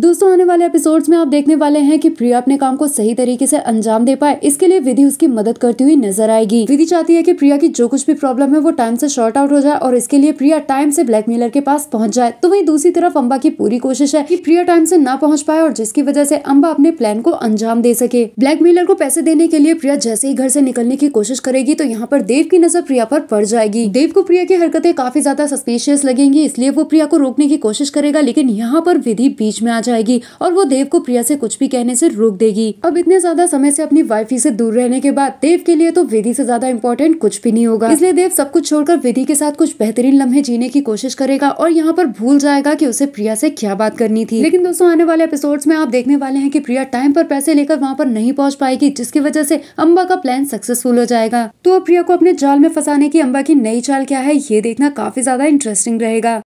दोस्तों आने वाले एपिसोड्स में आप देखने वाले हैं कि प्रिया अपने काम को सही तरीके से अंजाम दे पाए इसके लिए विधि उसकी मदद करती हुई नजर आएगी विधि चाहती है कि प्रिया की जो कुछ भी प्रॉब्लम है वो टाइम से शॉर्ट आउट हो जाए और इसके लिए प्रिया टाइम से ब्लैक मेलर के पास पहुंच जाए तो वही दूसरी तरफ अम्बा की पूरी कोशिश है की प्रिया टाइम से न पहुंच पाए और जिसकी वजह से अम्बा अपने प्लान को अंजाम दे सके ब्लैक को पैसे देने के लिए प्रिया जैसे ही घर से निकलने की कोशिश करेगी तो यहाँ पर देव की नजर प्रिया पर पड़ जाएगी देव को प्रिया की हरकतें काफी ज्यादा सस्पेशियस लगेंगी इसलिए वो प्रिया को रोकने की कोशिश करेगा लेकिन यहाँ पर विधि बीच में आ जाए जाएगी और वो देव को प्रिया से कुछ भी कहने से रोक देगी अब इतने ज्यादा समय से अपनी वाइफी से दूर रहने के बाद देव के लिए तो विधि से ज्यादा इम्पोर्टेंट कुछ भी नहीं होगा इसलिए देव सब कुछ छोड़कर विधि के साथ कुछ बेहतरीन लम्हे जीने की कोशिश करेगा और यहाँ पर भूल जाएगा की उसे प्रिया से क्या बात करनी थी लेकिन दोस्तों आने वाले एपिसोड में आप देखने वाले हैं की प्रिया टाइम पर पैसे लेकर वहाँ पर नहीं पहुँच पाएगी जिसकी वजह से अम्बा का प्लान सक्सेसफुल हो जाएगा तो प्रिया को अपने जाल में फंसाने की अम्बा की नई चाल क्या है ये देखना काफी ज्यादा इंटरेस्टिंग रहेगा